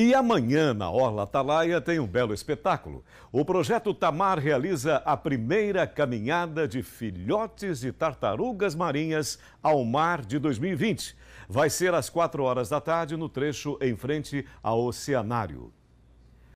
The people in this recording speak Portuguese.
E amanhã, na Orla Atalaia, tem um belo espetáculo. O projeto Tamar realiza a primeira caminhada de filhotes de tartarugas marinhas ao mar de 2020. Vai ser às 4 horas da tarde no trecho em frente ao Oceanário.